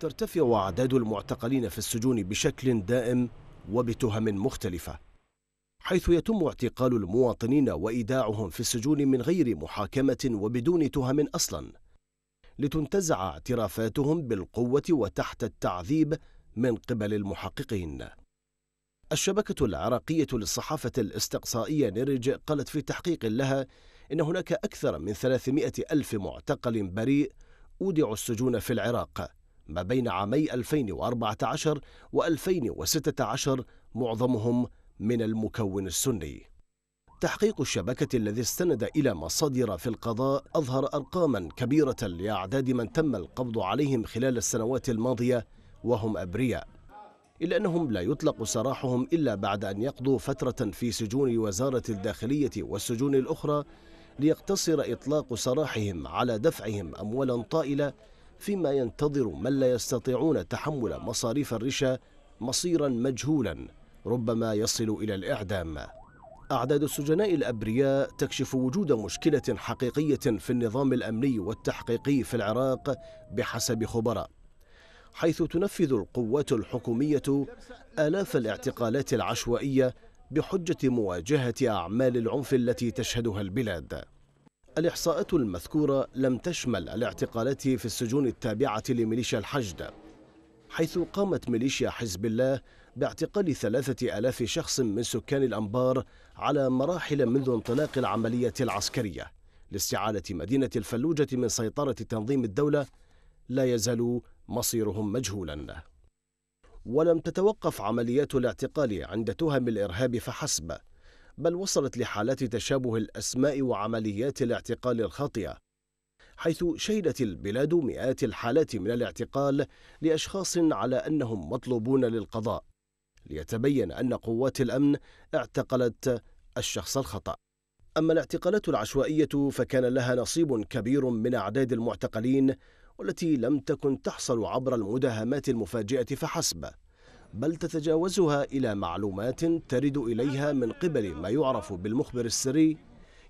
ترتفع أعداد المعتقلين في السجون بشكل دائم وبتهم مختلفة حيث يتم اعتقال المواطنين وإيداعهم في السجون من غير محاكمة وبدون تهم أصلا لتنتزع اعترافاتهم بالقوة وتحت التعذيب من قبل المحققين الشبكة العراقية للصحافة الاستقصائية نرج قالت في تحقيق لها إن هناك أكثر من 300 ألف معتقل بريء أودعوا السجون في العراق ما بين عامي 2014 و2016 معظمهم من المكون السني تحقيق الشبكة الذي استند إلى مصادر في القضاء أظهر أرقاما كبيرة لأعداد من تم القبض عليهم خلال السنوات الماضية وهم أبرياء إلا أنهم لا يطلق سراحهم إلا بعد أن يقضوا فترة في سجون وزارة الداخلية والسجون الأخرى ليقتصر إطلاق سراحهم على دفعهم أموالا طائلة فيما ينتظر من لا يستطيعون تحمل مصاريف الرشا مصيرا مجهولا ربما يصل إلى الإعدام أعداد السجناء الأبرياء تكشف وجود مشكلة حقيقية في النظام الأمني والتحقيقي في العراق بحسب خبراء حيث تنفذ القوات الحكومية آلاف الاعتقالات العشوائية بحجة مواجهة أعمال العنف التي تشهدها البلاد الإحصاءات المذكورة لم تشمل الاعتقالات في السجون التابعة لميليشيا الحشد حيث قامت ميليشيا حزب الله باعتقال ثلاثة آلاف شخص من سكان الأنبار على مراحل منذ انطلاق العملية العسكرية لاستعادة مدينة الفلوجة من سيطرة تنظيم الدولة لا يزال مصيرهم مجهولا ولم تتوقف عمليات الاعتقال عند تهم الإرهاب فحسب بل وصلت لحالات تشابه الأسماء وعمليات الاعتقال الخاطئة حيث شهدت البلاد مئات الحالات من الاعتقال لأشخاص على أنهم مطلوبون للقضاء ليتبين أن قوات الأمن اعتقلت الشخص الخطأ أما الاعتقالات العشوائية فكان لها نصيب كبير من أعداد المعتقلين والتي لم تكن تحصل عبر المداهمات المفاجئة فحسب بل تتجاوزها إلى معلومات ترد إليها من قبل ما يعرف بالمخبر السري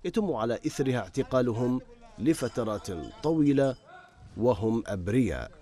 يتم على إثرها اعتقالهم لفترات طويلة وهم أبرياء